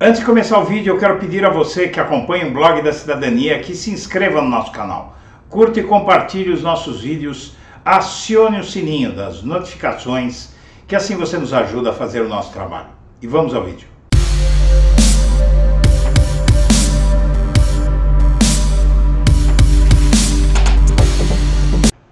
Antes de começar o vídeo, eu quero pedir a você que acompanha o blog da cidadania que se inscreva no nosso canal, curta e compartilhe os nossos vídeos, acione o sininho das notificações, que assim você nos ajuda a fazer o nosso trabalho. E vamos ao vídeo.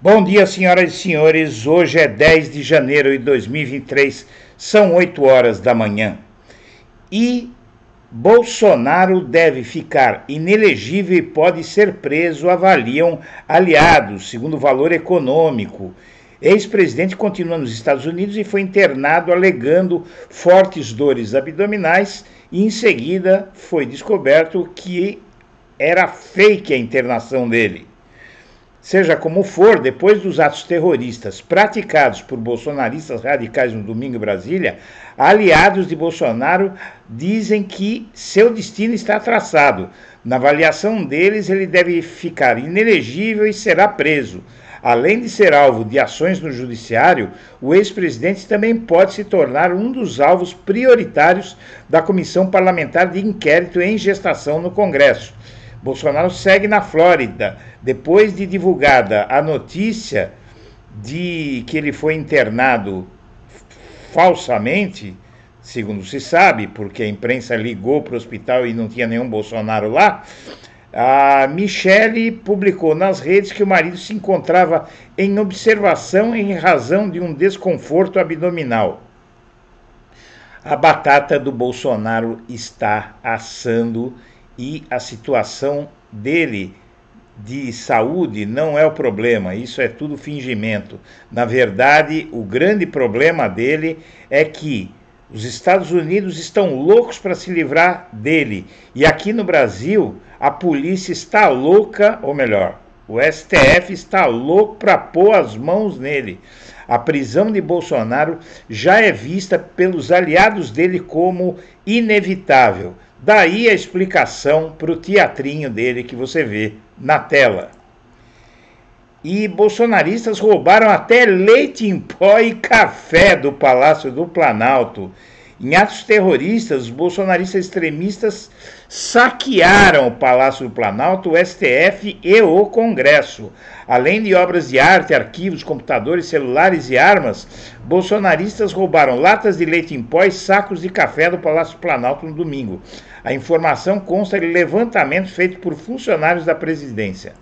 Bom dia, senhoras e senhores. Hoje é 10 de janeiro de 2023, são 8 horas da manhã. E Bolsonaro deve ficar inelegível e pode ser preso, avaliam aliados, segundo valor econômico. Ex-presidente continua nos Estados Unidos e foi internado alegando fortes dores abdominais e em seguida foi descoberto que era fake a internação dele. Seja como for, depois dos atos terroristas praticados por bolsonaristas radicais no domingo em Brasília, aliados de Bolsonaro dizem que seu destino está traçado. Na avaliação deles, ele deve ficar inelegível e será preso. Além de ser alvo de ações no judiciário, o ex-presidente também pode se tornar um dos alvos prioritários da comissão parlamentar de inquérito em gestação no Congresso. Bolsonaro segue na Flórida depois de divulgada a notícia de que ele foi internado falsamente, segundo se sabe, porque a imprensa ligou para o hospital e não tinha nenhum Bolsonaro lá. A Michele publicou nas redes que o marido se encontrava em observação em razão de um desconforto abdominal. A batata do Bolsonaro está assando e a situação dele de saúde não é o problema, isso é tudo fingimento. Na verdade, o grande problema dele é que os Estados Unidos estão loucos para se livrar dele. E aqui no Brasil, a polícia está louca, ou melhor, o STF está louco para pôr as mãos nele. A prisão de Bolsonaro já é vista pelos aliados dele como inevitável. Daí a explicação para o teatrinho dele que você vê na tela. E bolsonaristas roubaram até leite em pó e café do Palácio do Planalto em atos terroristas, os bolsonaristas extremistas saquearam o Palácio do Planalto, o STF e o Congresso. Além de obras de arte, arquivos, computadores, celulares e armas, bolsonaristas roubaram latas de leite em pó e sacos de café do Palácio do Planalto no domingo. A informação consta de levantamento feito por funcionários da presidência.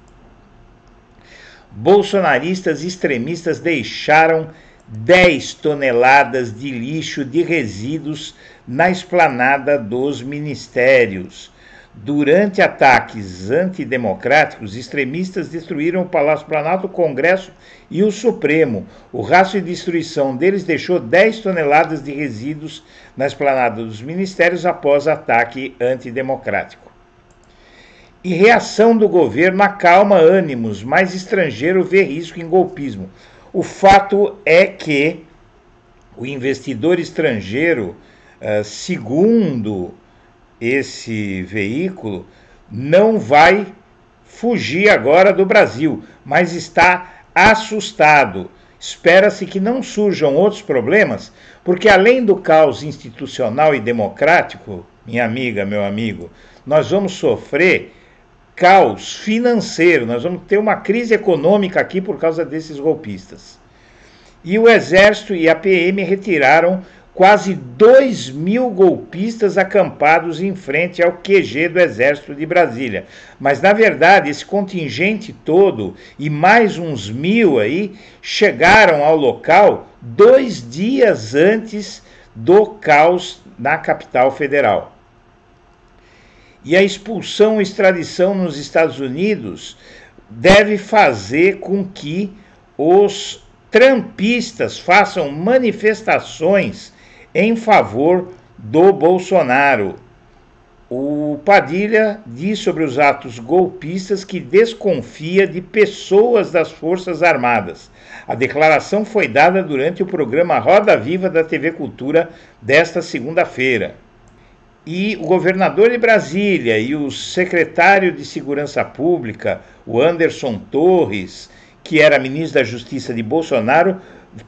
Bolsonaristas extremistas deixaram 10 toneladas de lixo de resíduos na esplanada dos ministérios. Durante ataques antidemocráticos, extremistas destruíram o Palácio Planalto, o Congresso e o Supremo. O rastro de destruição deles deixou 10 toneladas de resíduos na esplanada dos ministérios após ataque antidemocrático. E reação do governo acalma ânimos, mas estrangeiro vê risco em golpismo. O fato é que o investidor estrangeiro, eh, segundo esse veículo, não vai fugir agora do Brasil, mas está assustado. Espera-se que não surjam outros problemas, porque além do caos institucional e democrático, minha amiga, meu amigo, nós vamos sofrer caos financeiro. Nós vamos ter uma crise econômica aqui por causa desses golpistas. E o Exército e a PM retiraram quase 2 mil golpistas acampados em frente ao QG do Exército de Brasília. Mas, na verdade, esse contingente todo e mais uns mil aí chegaram ao local dois dias antes do caos na capital federal e a expulsão e extradição nos Estados Unidos deve fazer com que os trampistas façam manifestações em favor do Bolsonaro. O Padilha diz sobre os atos golpistas que desconfia de pessoas das Forças Armadas. A declaração foi dada durante o programa Roda Viva da TV Cultura desta segunda-feira. E o governador de Brasília e o secretário de Segurança Pública, o Anderson Torres, que era ministro da Justiça de Bolsonaro,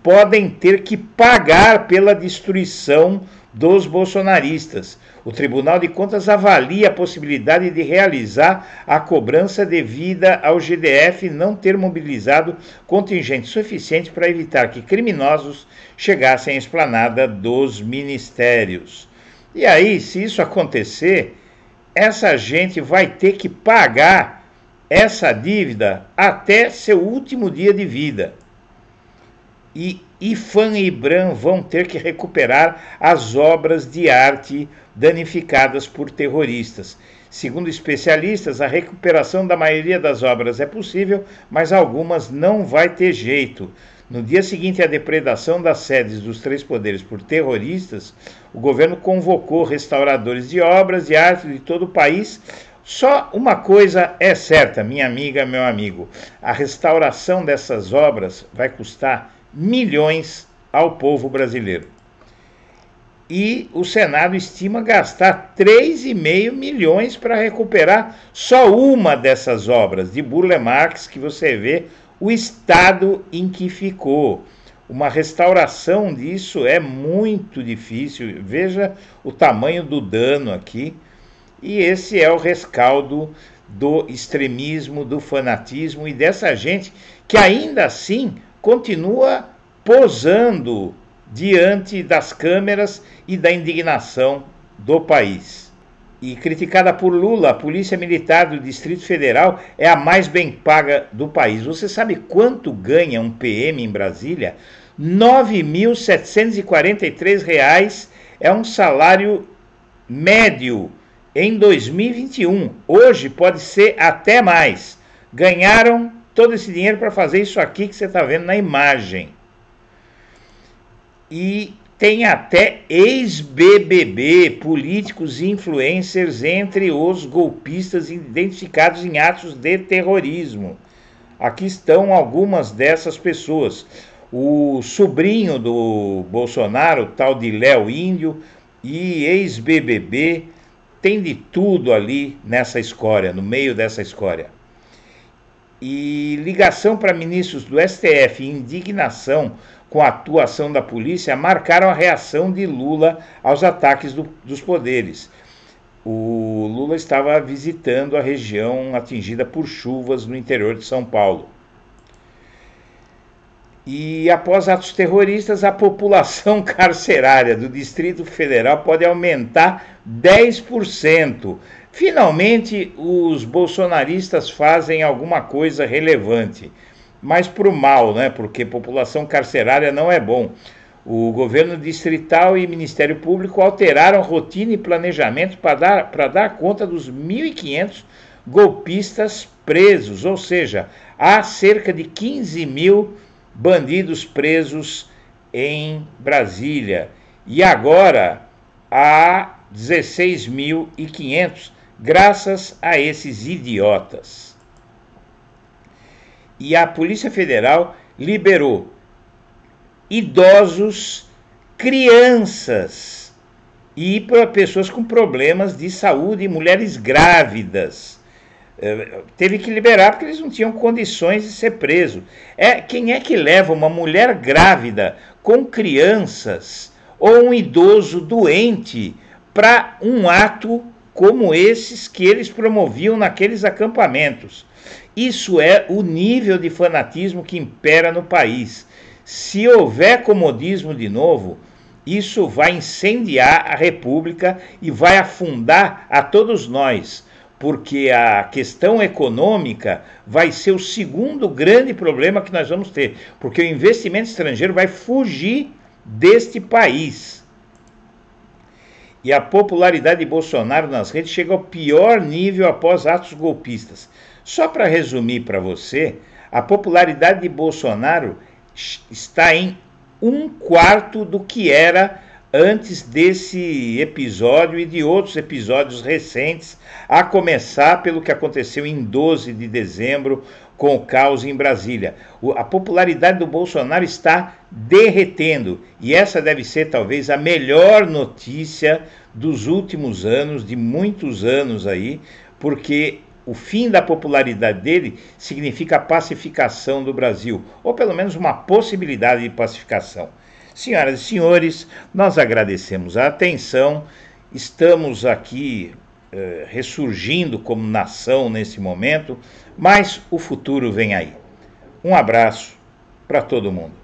podem ter que pagar pela destruição dos bolsonaristas. O Tribunal de Contas avalia a possibilidade de realizar a cobrança devida ao GDF não ter mobilizado contingente suficiente para evitar que criminosos chegassem à esplanada dos ministérios. E aí, se isso acontecer, essa gente vai ter que pagar essa dívida até seu último dia de vida. E Ifan e Bran vão ter que recuperar as obras de arte danificadas por terroristas. Segundo especialistas, a recuperação da maioria das obras é possível, mas algumas não vai ter jeito, no dia seguinte à depredação das sedes dos três poderes por terroristas, o governo convocou restauradores de obras de arte de todo o país. Só uma coisa é certa, minha amiga, meu amigo: a restauração dessas obras vai custar milhões ao povo brasileiro. E o Senado estima gastar 3,5 milhões para recuperar só uma dessas obras de Burle Marx que você vê o estado em que ficou. Uma restauração disso é muito difícil. Veja o tamanho do dano aqui. E esse é o rescaldo do extremismo, do fanatismo e dessa gente que ainda assim continua posando diante das câmeras e da indignação do país e criticada por Lula, a Polícia Militar do Distrito Federal é a mais bem paga do país. Você sabe quanto ganha um PM em Brasília? R$ 9.743 é um salário médio em 2021. Hoje pode ser até mais. Ganharam todo esse dinheiro para fazer isso aqui que você está vendo na imagem. E tem até ex-BBB, políticos e influencers entre os golpistas identificados em atos de terrorismo. Aqui estão algumas dessas pessoas. O sobrinho do Bolsonaro, tal de Léo Índio, e ex-BBB, tem de tudo ali nessa escória, no meio dessa escória. E ligação para ministros do STF, indignação com a atuação da polícia marcaram a reação de Lula aos ataques do, dos poderes. O Lula estava visitando a região atingida por chuvas no interior de São Paulo. E após atos terroristas, a população carcerária do Distrito Federal pode aumentar 10%. Finalmente, os bolsonaristas fazem alguma coisa relevante mas para o mal, né? porque população carcerária não é bom. O governo distrital e Ministério Público alteraram rotina e planejamento para dar, para dar conta dos 1.500 golpistas presos, ou seja, há cerca de 15 mil bandidos presos em Brasília. E agora há 16.500, graças a esses idiotas e a Polícia Federal liberou idosos, crianças e pessoas com problemas de saúde e mulheres grávidas. Eh, teve que liberar porque eles não tinham condições de ser presos. É, quem é que leva uma mulher grávida com crianças ou um idoso doente para um ato como esses que eles promoviam naqueles acampamentos. Isso é o nível de fanatismo que impera no país. Se houver comodismo de novo, isso vai incendiar a República e vai afundar a todos nós, porque a questão econômica vai ser o segundo grande problema que nós vamos ter, porque o investimento estrangeiro vai fugir deste país e a popularidade de Bolsonaro nas redes chega ao pior nível após atos golpistas. Só para resumir para você, a popularidade de Bolsonaro está em um quarto do que era antes desse episódio e de outros episódios recentes, a começar pelo que aconteceu em 12 de dezembro, com o caos em Brasília. O, a popularidade do Bolsonaro está derretendo e essa deve ser talvez a melhor notícia dos últimos anos, de muitos anos aí, porque o fim da popularidade dele significa a pacificação do Brasil, ou pelo menos uma possibilidade de pacificação. Senhoras e senhores, nós agradecemos a atenção. Estamos aqui eh, ressurgindo como nação nesse momento, mas o futuro vem aí. Um abraço para todo mundo.